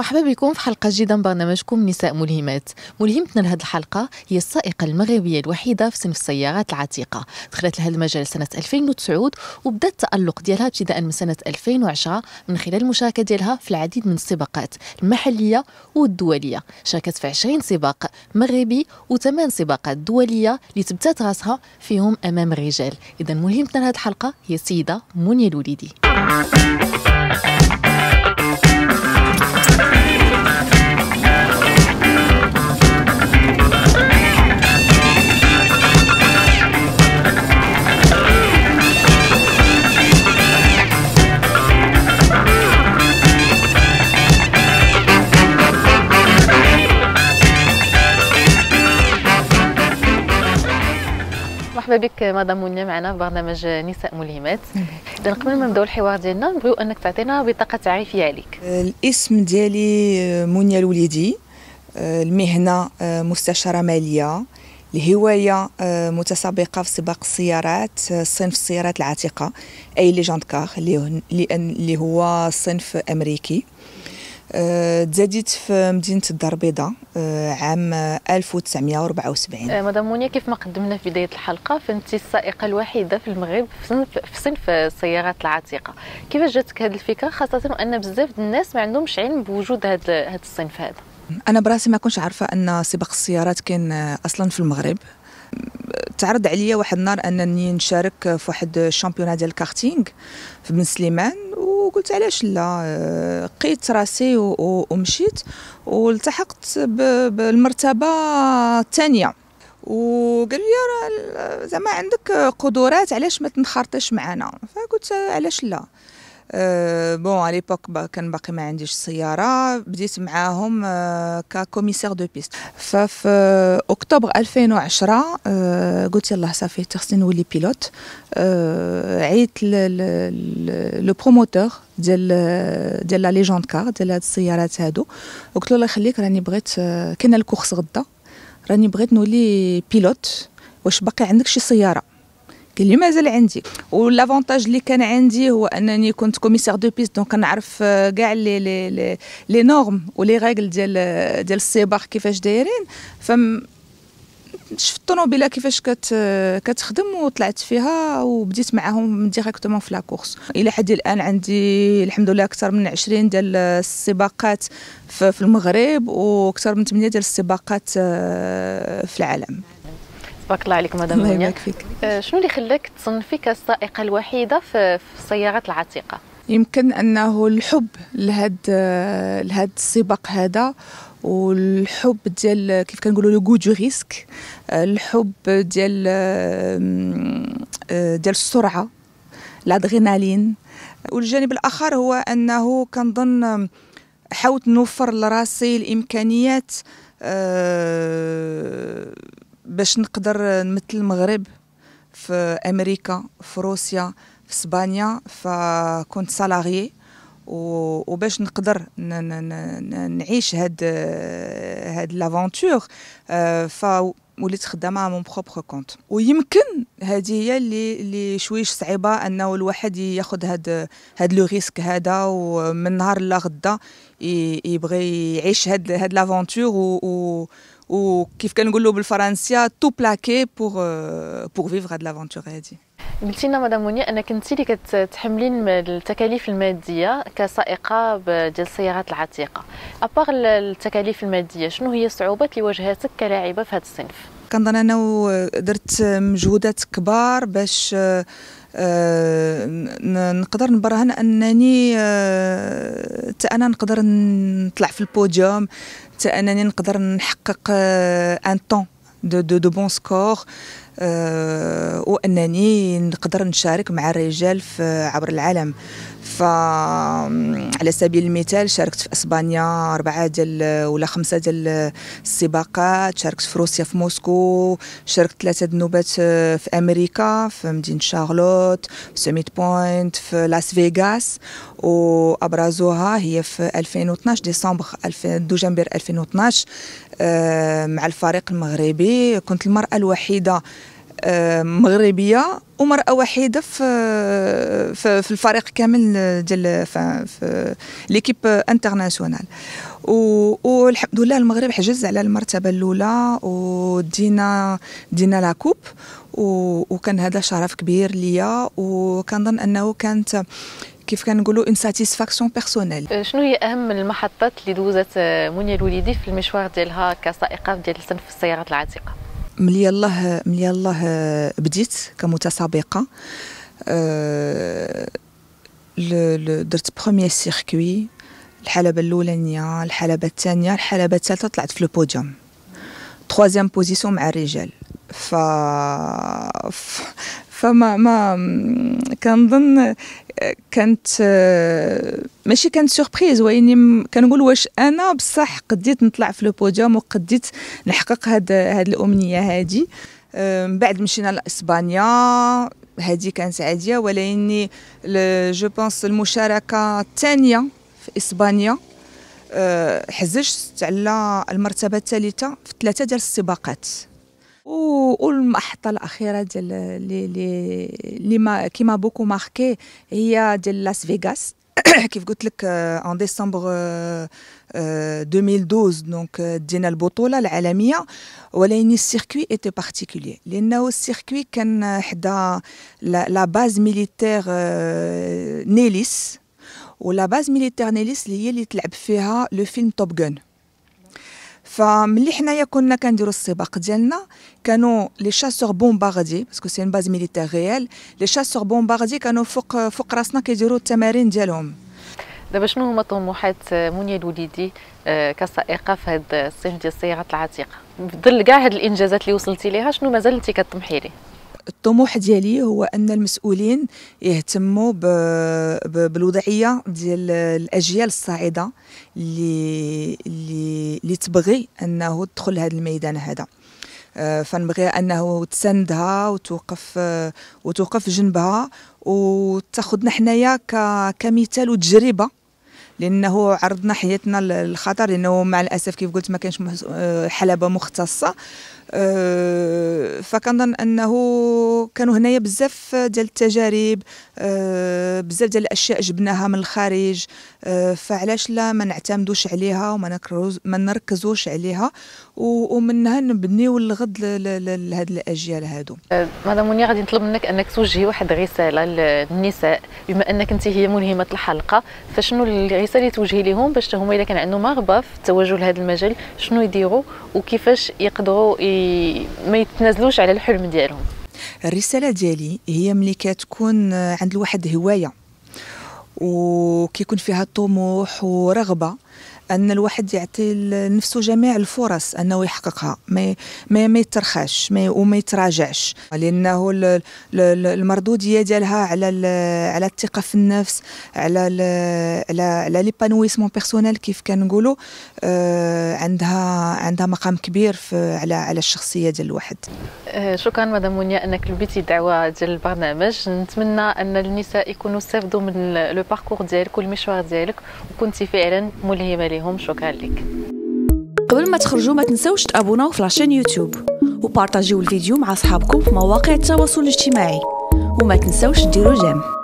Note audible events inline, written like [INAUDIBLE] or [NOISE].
مرحبا بكم في حلقة جديدة من برنامجكم نساء ملهمات ملهمتنا لهذه الحلقة هي السائقة المغربية الوحيدة في صنف السيارات العتيقة دخلت لهذا المجال سنة 2009 وبدا التألق ديالها ابتداء من سنة 2010 من خلال المشاركة ديالها في العديد من السباقات المحلية والدولية شاركت في 20 سباق مغربي وثمان سباقات دولية اللي تبتات راسها فيهم أمام الرجال إذا ملهمتنا لهذه الحلقة هي السيدة منيا الوليدي مرحبا بك مدام منيا معنا في برنامج نساء ملهمات [LAUGHS] اذا قبل ما نبداو الحوار ديالنا نبغيو انك تعطينا بطاقه تعريفيه عليك آه، الاسم ديالي آه، منيا الوليدي آه، المهنه مستشاره ماليه الهوايه متسابقه في سباق السيارات صنف السيارات العتيقه اي ليجاند كار اللي هو صنف امريكي تزاديت في مدينه الدار البيضاء آه، عام 1974 آه، مدام مونيا كيف ما قدمنا في بدايه الحلقه فانت السائقه الوحيده في المغرب في صنف في صنف السيارات العتيقه كيفاش جاتك هذه الفكره خاصه ان بزاف الناس ما عندهمش علم بوجود هذا الصنف هذا انا براسي ما كنتش عارفه ان سباق السيارات كاين آه، اصلا في المغرب تعرض عليا واحد النهار انني نشارك في واحد الشامبيونات ديال الكارتينغ في بن سليمان وقلت علاش لا آه، قيت راسي ومشيت والتحقت بالمرتبه الثانيه وقال لي راه زعما عندك قدرات علاش ما تنخرطيش معنا فقلت علاش لا أه بون على ليبوك كان باقي ما عنديش سياره بديت معاهم أه ككوميسير دو بيست ففي اكتوبر 2010 أه قلت يلاه صافي خصني نولي بيلوت عيت لو بروموتور ديال ديال لا ليجوند كار ديال هاد السيارات هادو قلت له الله يخليك راني بغيت كاينه الكورس غدا راني بغيت نولي بيلوت واش باقي عندك شي سياره اللي مازال عندي ولافونتاج اللي كان عندي هو انني كنت كوميسار دو بيست دونك كنعرف كاع لي لي لي نورم ولي ريغل ديال آه، ديال السباق كيفاش دايرين ف شفت الطوموبيله كيفاش كت آه، كتخدم وطلعت فيها وبديت معاهم ديريكتومون في لاكورس الى حد الان عندي الحمد لله اكثر من 20 آه، ديال السباقات في المغرب واكثر من 8 ديال السباقات في العالم بارك الله عليك مدام الله يبارك فيك آه، شنو اللي خلاك تصنفي كالسائقه الوحيده في السيارات العتيقه يمكن انه الحب لهاد لهاد السباق هذا والحب ديال كيف كنقولوا لو جو ريسك الحب ديال آه، ديال السرعه الادرينالين والجانب الاخر هو انه كنظن حاولت نوفر لراسي الامكانيات أه باش نقدر نمثل المغرب في امريكا في روسيا في اسبانيا فكنت سالاريي وباش نقدر نعيش هاد هاد لافونتور آه، فوليت خدامه مون بروبر كونت ويمكن هذه هي اللي اللي شويش صعيبه انه الواحد ياخذ هاد هاد لو ريسك هذا ومن نهار لا غدا يبغي يعيش هاد هاد لافونتور و, و وكيف كنقولوا بالفرنسيه تو بلاكي بور بور فيفر هاد لافونتور هادي قلتي لنا مدام منيا انك انت اللي كتحملين التكاليف الماديه كسائقه ديال السيارات العتيقه ابار التكاليف الماديه شنو هي الصعوبات اللي واجهتك كلاعبه في هذا الصنف كنظن انا آه، درت مجهودات كبار باش آه، آه، نقدر نبرهن انني حتى انا نقدر نطلع في البوديوم حتى انني نقدر نحقق ان طون دو دو, بون سكور آه، وانني نقدر نشارك مع الرجال في عبر العالم على سبيل المثال شاركت في اسبانيا اربعه ديال ولا خمسه ديال السباقات شاركت في روسيا في موسكو شاركت ثلاثه نوبات آه، في امريكا في مدينه شارلوت في سميت بوينت في لاس فيغاس وابرزوها هي في 2012 ديسمبر 2000 دجنبر 2012 مع الفريق المغربي كنت المراه الوحيده مغربيه ومراه وحيده في في الفريق كامل ديال في ليكيب انترناسيونال والحمد لله المغرب حجز على المرتبه الاولى ودينا دينا لا كوب وكان هذا شرف كبير ليا وكنظن انه كانت كيف كنقولوا ان ساتيسفاكسيون بيرسونيل شنو هي اهم المحطات اللي دوزت آه، منيا الوليدي في المشوار ديالها كسائقه ديال صنف السيارات العتيقه ملي الله ملي الله بديت كمتسابقه أه درت بروميير سيركوي الحلبة الأولانية الحلبة الثانية الحلبة الثالثة طلعت في البوديوم تخوازيام بوزيسيون مع الرجال ف... فما ما كنظن كانت آه، ماشي كانت سوربريز واني كنقول واش انا بصح قديت نطلع في لو بوديوم وقديت نحقق هاد هاد الامنيه هادي آه، من بعد مشينا لاسبانيا هادي كانت عاديه ولاني جو بونس المشاركه الثانيه في اسبانيا آه، حزجت على المرتبه الثالثه في ثلاثه ديال السباقات والمحطه الاخيره ديال اللي اللي كيما بوكو ماركي هي ديال لاس فيغاس [COUGHS] كيف قلت لك ان ديسمبر 2012 دونك دينا البطوله العالميه ولكن السيركوي ايتي بارتيكولير لانه السيركوي كان حدا لا باز ميليتير آه، نيليس ولا باز ميليتير نيليس اللي هي اللي تلعب فيها لو فيلم توب غن فملي حنايا كنا كنديرو السباق ديالنا كانوا لي شاسور بومباردي باسكو سي باز ميليتير ريال لي شاسور بومباردي كانوا فوق فوق راسنا كيديروا التمارين ديالهم دابا شنو هما طموحات منيا الوليدي آه، كسائقه في هذا الصيف ديال السيارات العتيقه في ظل كاع هاد الانجازات اللي وصلتي ليها شنو مازال انت كطمحي ليه الطموح ديالي هو ان المسؤولين يهتموا بالوضعيه ديال الاجيال الصاعده اللي اللي, اللي تبغي انه تدخل هذا الميدان هذا آه، فنبغي انه تساندها وتوقف آه، وتوقف جنبها وتاخذنا حنايا كمثال وتجربه لانه عرضنا حياتنا للخطر لانه مع الاسف كيف قلت ما كانش آه، حلبه مختصه آه، فكنظن انه كانوا هنايا بزاف ديال التجارب آه، بزاف ديال الاشياء جبناها من الخارج فعلاش لا ما نعتمدوش عليها وما ما نركزوش عليها ومنها نبنيو الغد لهاد الاجيال هادو مدام منيا غادي نطلب منك انك توجهي واحد الرساله للنساء بما انك انت هي ملهمه الحلقه فشنو الرساله النصيحه اللي توجهي لهم باش هما الا كان عندهم رغبه في التوجه لهذا المجال شنو يديروا وكيفاش يقدروا ي... ما يتنازلوش على الحلم ديالهم الرساله ديالي هي ملي كتكون عند الواحد هوايه وكيكون فيها طموح ورغبه ان الواحد يعطي لنفسه جميع الفرص انه يحققها ما ما, ما يترخاش ما وما يتراجعش لانه المردوديه ديالها على على الثقه في النفس على على على ليبانويسمون بيرسونيل كيف كنقولوا آه، عندها عندها مقام كبير في على على الشخصيه ديال الواحد آه، شكرا مدام منيا انك لبيتي الدعوه ديال البرنامج نتمنى ان النساء يكونوا استفدوا من لو باركور ديالك والمشوار ديالك وكنتي فعلا ملهمه لهم عليهم شكرا لك قبل ما تخرجوا ما تنسوش تابوناو في لاشين يوتيوب وبارطاجيو الفيديو مع اصحابكم في مواقع التواصل الاجتماعي وما تنسوش ديروا جيم